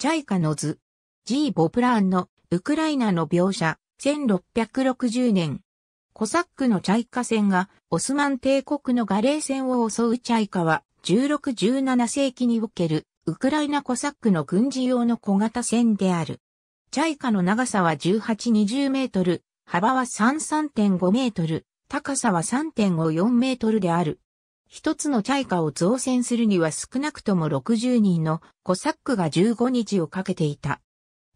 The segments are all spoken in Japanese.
チャイカの図。G. ボプラーンのウクライナの描写。1660年。コサックのチャイカ戦がオスマン帝国のガレー戦を襲うチャイカは1617世紀におけるウクライナコサックの軍事用の小型船である。チャイカの長さは1820メートル、幅は33.5メートル、高さは3.54メートルである。一つのチャイカを造船するには少なくとも60人のコサックが15日をかけていた。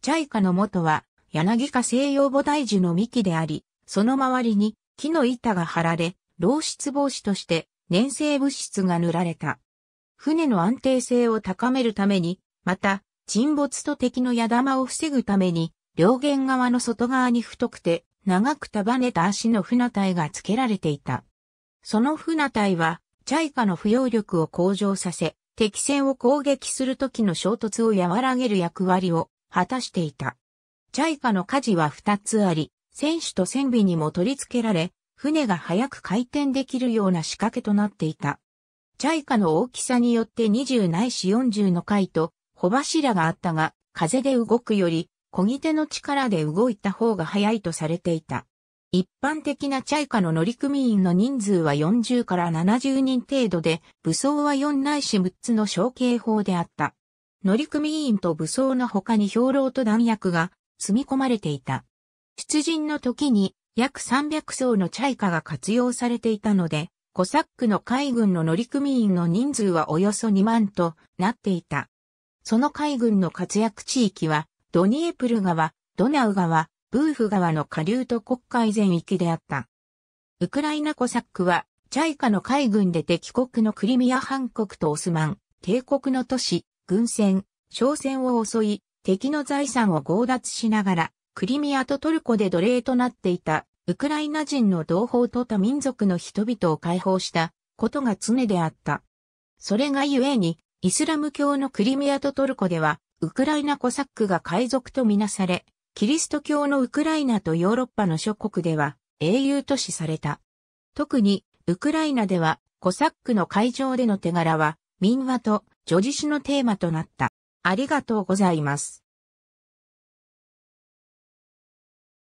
チャイカの元は柳か西洋菩提樹の幹であり、その周りに木の板が張られ、漏出防止として粘性物質が塗られた。船の安定性を高めるために、また沈没と敵の矢玉を防ぐために、両舷側の外側に太くて長く束ねた足の船体が付けられていた。その船体はチャイカの不要力を向上させ、敵戦を攻撃する時の衝突を和らげる役割を果たしていた。チャイカの舵は2つあり、船首と船尾にも取り付けられ、船が早く回転できるような仕掛けとなっていた。チャイカの大きさによって20ないし40の回と、帆柱があったが、風で動くより、漕ぎ手の力で動いた方が早いとされていた。一般的なチャイカの乗組員の人数は40から70人程度で、武装は4ないし6つの小警法であった。乗組員と武装の他に兵糧と弾薬が積み込まれていた。出陣の時に約300層のチャイカが活用されていたので、コサックの海軍の乗組員の人数はおよそ2万となっていた。その海軍の活躍地域は、ドニエプル川、ドナウ川、ブーフ川の下流と国海全域であった。ウクライナコサックは、チャイカの海軍で敵国のクリミア半国とオスマン、帝国の都市、軍船、商船を襲い、敵の財産を強奪しながら、クリミアとトルコで奴隷となっていた、ウクライナ人の同胞と他民族の人々を解放したことが常であった。それがゆえに、イスラム教のクリミアとトルコでは、ウクライナコサックが海賊とみなされ、キリスト教のウクライナとヨーロッパの諸国では英雄と視された。特に、ウクライナでは、コサックの会場での手柄は、民話と叙事詩のテーマとなった。ありがとうございます。